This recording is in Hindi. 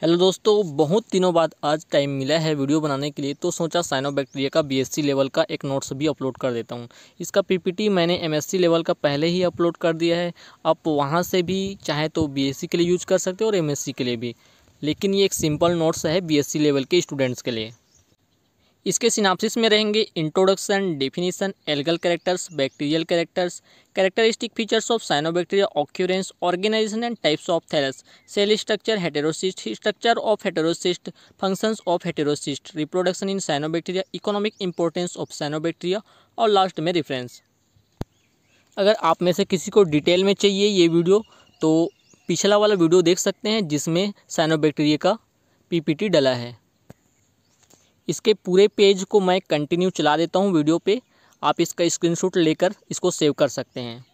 हेलो दोस्तों बहुत दिनों बाद आज टाइम मिला है वीडियो बनाने के लिए तो सोचा साइनो बैक्टीरिया का बीएससी लेवल का एक नोट्स भी अपलोड कर देता हूं इसका पीपीटी मैंने एमएससी लेवल का पहले ही अपलोड कर दिया है आप वहां से भी चाहे तो बीएससी के लिए यूज कर सकते हो और एमएससी के लिए भी लेकिन ये एक सिंपल नोट्स है बी लेवल के स्टूडेंट्स के लिए इसके सिनापसिस में रहेंगे introduction definition algal characters bacterial characters characteristic features of cyanobacteria occurrence organisation and types of thallus cell structure heterocyst structure of heterocyst functions of heterocyst reproduction in cyanobacteria economic importance of cyanobacteria और लास्ट में रिफरेंस अगर आप में से किसी को डिटेल में चाहिए ये वीडियो तो पिछला वाला वीडियो देख सकते हैं जिसमें साइनोबैक्टीरिया का पीपीटी डला है इसके पूरे पेज को मैं कंटिन्यू चला देता हूँ वीडियो पे आप इसका स्क्रीनशॉट लेकर इसको सेव कर सकते हैं